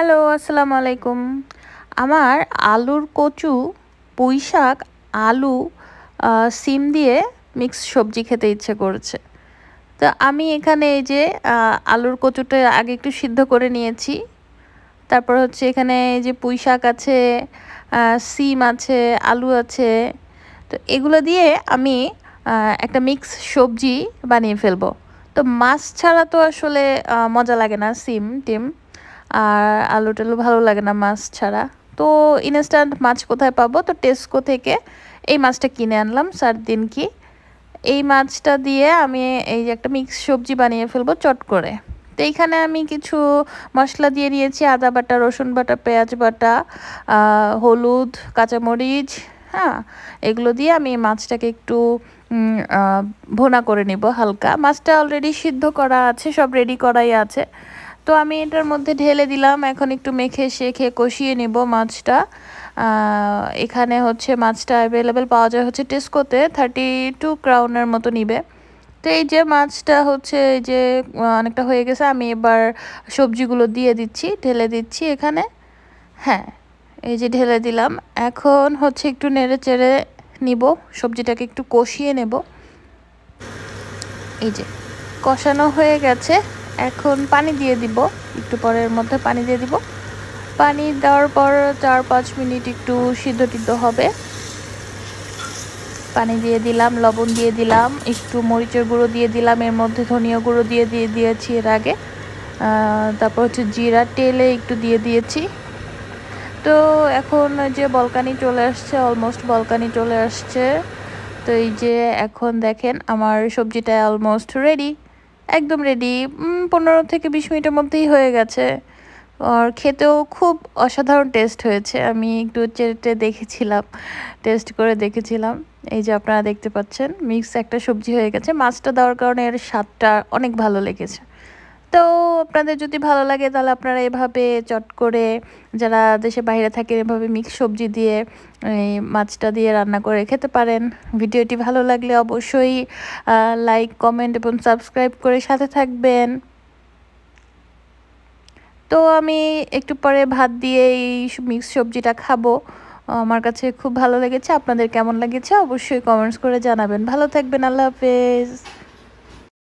hello আসসালামু আলাইকুম আমার আলুর কচু পুঁই শাক আলু সিম দিয়ে মিক্স সবজি খেতে ইচ্ছে করছে তো আমি এখানে এই যে আলুর কচুটা আগে একটু সিদ্ধ করে নিয়েছি তারপর হচ্ছে এখানে এই যে পুঁই শাক আছে সিম আছে আলু আছে তো এগুলো দিয়ে আমি একটা মিক্স সবজি বানিয়ে ফেলবো তো মাছ ছাড়া তো আসলে মজা লাগে না সিম টিম আর আলু টালু ভালো লাগে না মাছ ছাড়া তো ইনস্ট্যান্ট মাছ কোথায় পাবো তো টেস্কো থেকে এই মাছটা কিনে আনলাম সাত দিন কি এই মাছটা দিয়ে আমি এই যে একটা মিক্স সবজি বানিয়ে ফেলবো চট করে তো এইখানে আমি কিছু মশলা দিয়ে নিয়েছি আদা বাটা রসুন বাটা পেঁয়াজ বাটা হলুদ কাঁচামরিচ হ্যাঁ এগুলো দিয়ে আমি মাছটাকে একটু ভোনা করে নিব হালকা মাছটা অলরেডি সিদ্ধ করা আছে সব রেডি করাই আছে তো আমি এটার মধ্যে ঢেলে দিলাম এখন একটু মেখে শেখে কষিয়ে নেব মাছটা এখানে হচ্ছে মাছটা অ্যাভেলেবেল পাওয়া যায় হচ্ছে টেস্কোতে থার্টি টু ক্রাউনের মতো নিবে তো এই যে মাছটা হচ্ছে এই যে অনেকটা হয়ে গেছে আমি এবার সবজিগুলো দিয়ে দিচ্ছি ঢেলে দিচ্ছি এখানে হ্যাঁ এই যে ঢেলে দিলাম এখন হচ্ছে একটু নেড়ে চেড়ে নিব সবজিটাকে একটু কষিয়ে নেব এই যে কষানো হয়ে গেছে এখন পানি দিয়ে দিব একটু পরের মধ্যে পানি দিয়ে দিব পানি দেওয়ার পর চার পাঁচ মিনিট একটু সিদ্ধ টিদ্ধ হবে পানি দিয়ে দিলাম লবণ দিয়ে দিলাম একটু মরিচের গুঁড়ো দিয়ে দিলাম এর মধ্যে ধনিয়া গুঁড়ো দিয়ে দিয়ে দিয়েছি এর আগে তারপর হচ্ছে জিরা তেলে একটু দিয়ে দিয়েছি তো এখন যে বলকানি চলে আসছে অলমোস্ট বলকানি চলে আসছে তো এই যে এখন দেখেন আমার সবজিটা অলমোস্ট রেডি একদম রেডি পনেরো থেকে বিশ মিনিটের মধ্যেই হয়ে গেছে আর খেতেও খুব অসাধারণ টেস্ট হয়েছে আমি একটু চেটে দেখেছিলাম টেস্ট করে দেখেছিলাম এই যে আপনারা দেখতে পাচ্ছেন মিক্স একটা সবজি হয়ে গেছে মাছটা দেওয়ার কারণে এর স্বাদটা অনেক ভালো লেগেছে তো আপনাদের যদি ভালো লাগে তাহলে আপনারা এভাবে চট করে যারা দেশে বাইরে থাকেন এভাবে মিক্স সবজি দিয়ে এই মাছটা দিয়ে রান্না করে খেতে পারেন ভিডিওটি ভালো লাগলে অবশ্যই লাইক কমেন্ট এবং সাবস্ক্রাইব করে সাথে থাকবেন তো আমি একটু পরে ভাত দিয়ে এই মিক্স সবজিটা খাবো আমার কাছে খুব ভালো লেগেছে আপনাদের কেমন লেগেছে অবশ্যই কমেন্টস করে জানাবেন ভালো থাকবেন আল্লাহ হাফেজ